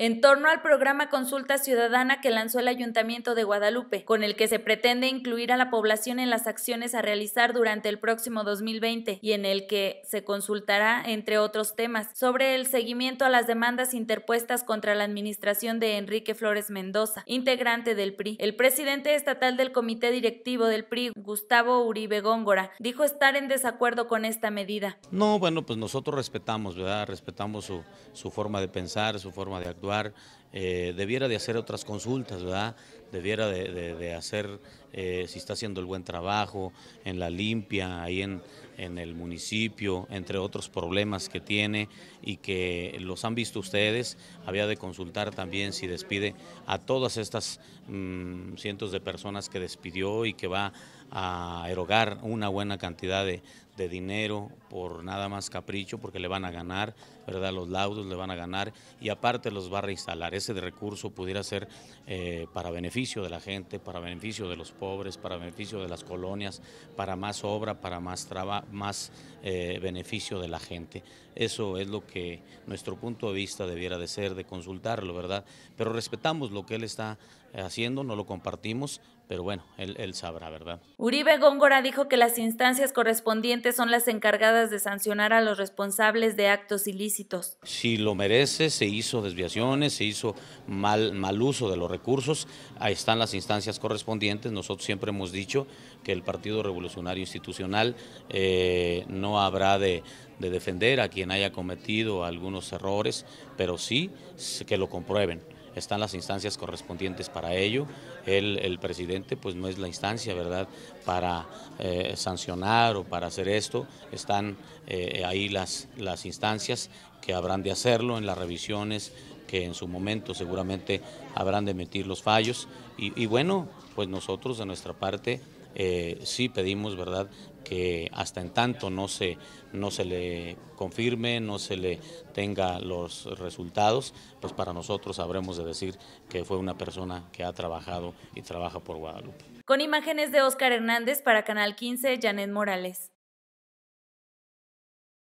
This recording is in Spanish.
en torno al programa Consulta Ciudadana que lanzó el Ayuntamiento de Guadalupe, con el que se pretende incluir a la población en las acciones a realizar durante el próximo 2020 y en el que se consultará, entre otros temas, sobre el seguimiento a las demandas interpuestas contra la administración de Enrique Flores Mendoza, integrante del PRI. El presidente estatal del Comité Directivo del PRI, Gustavo Uribe Góngora, dijo estar en desacuerdo con esta medida. No, bueno, pues nosotros respetamos, ¿verdad? Respetamos su, su forma de pensar, su forma de actuar eh, debiera de hacer otras consultas, ¿verdad? Debiera de hacer eh, si está haciendo el buen trabajo, en la limpia, ahí en, en el municipio, entre otros problemas que tiene y que los han visto ustedes. Había de consultar también si despide a todas estas mm, cientos de personas que despidió y que va a erogar una buena cantidad de, dinero por nada más capricho, porque le van a ganar, ¿verdad? Los laudos le van a ganar y aparte los va a reinstalar. Ese de recurso pudiera ser eh, para beneficio de la gente, para beneficio de los pobres, para beneficio de las colonias, para más obra, para más, traba, más eh, beneficio de la gente. Eso es lo que nuestro punto de vista debiera de ser, de consultarlo, ¿verdad? Pero respetamos lo que él está haciendo, no lo compartimos, pero bueno, él, sabrá, ¿verdad? Uribe Góngora dijo que las instancias correspondientes son las encargadas de sancionar a los responsables de actos ilícitos. Si lo merece, se hizo desviaciones, se hizo mal, mal uso de los recursos, ahí están las instancias correspondientes, nosotros siempre hemos dicho que el Partido Revolucionario Institucional eh, no habrá de, defender a quien haya cometido algunos errores, pero sí que lo comprueben están las instancias correspondientes para ello. el presidente pues no es la instancia, ¿verdad?, para eh, sancionar o para hacer esto. Están eh, ahí las instancias que habrán de hacerlo en las revisiones que en su momento seguramente habrán de emitir los fallos. Y, bueno, pues nosotros de nuestra parte eh, sí pedimos, ¿verdad?, que hasta en tanto no se, no se le confirme, no se le tenga los resultados, pues para nosotros habremos de decir que fue una persona que ha trabajado y trabaja por Guadalupe. Con imágenes de Óscar Hernández para Canal 15, Janet Morales.